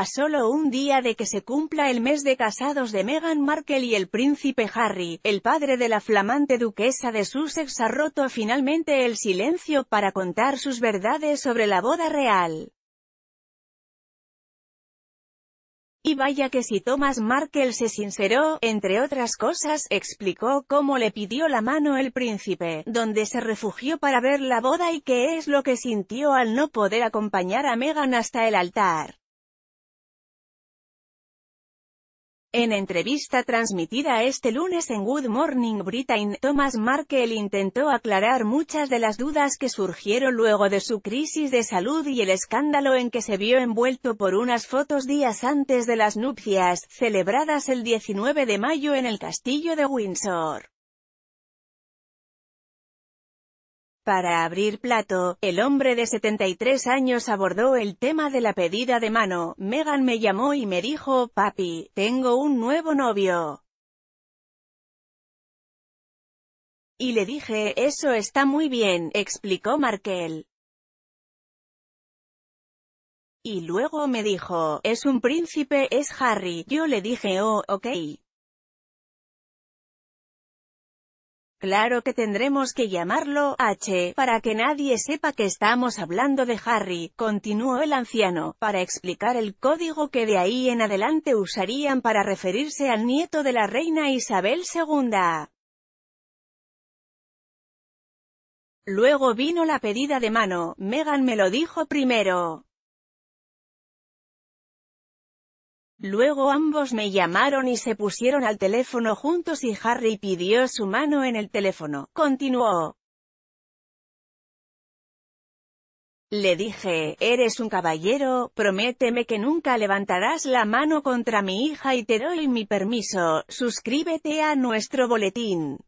A solo un día de que se cumpla el mes de casados de Meghan Markle y el príncipe Harry, el padre de la flamante duquesa de Sussex ha roto finalmente el silencio para contar sus verdades sobre la boda real. Y vaya que si Thomas Markle se sinceró, entre otras cosas, explicó cómo le pidió la mano el príncipe, donde se refugió para ver la boda y qué es lo que sintió al no poder acompañar a Meghan hasta el altar. En entrevista transmitida este lunes en Good Morning Britain, Thomas Markle intentó aclarar muchas de las dudas que surgieron luego de su crisis de salud y el escándalo en que se vio envuelto por unas fotos días antes de las nupcias, celebradas el 19 de mayo en el castillo de Windsor. Para abrir plato, el hombre de 73 años abordó el tema de la pedida de mano. Megan me llamó y me dijo, papi, tengo un nuevo novio. Y le dije, eso está muy bien, explicó Markel. Y luego me dijo, es un príncipe, es Harry. Yo le dije, oh, ok. Claro que tendremos que llamarlo H, para que nadie sepa que estamos hablando de Harry, continuó el anciano, para explicar el código que de ahí en adelante usarían para referirse al nieto de la reina Isabel II. Luego vino la pedida de mano, Megan me lo dijo primero. Luego ambos me llamaron y se pusieron al teléfono juntos y Harry pidió su mano en el teléfono, continuó. Le dije, eres un caballero, prométeme que nunca levantarás la mano contra mi hija y te doy mi permiso, suscríbete a nuestro boletín.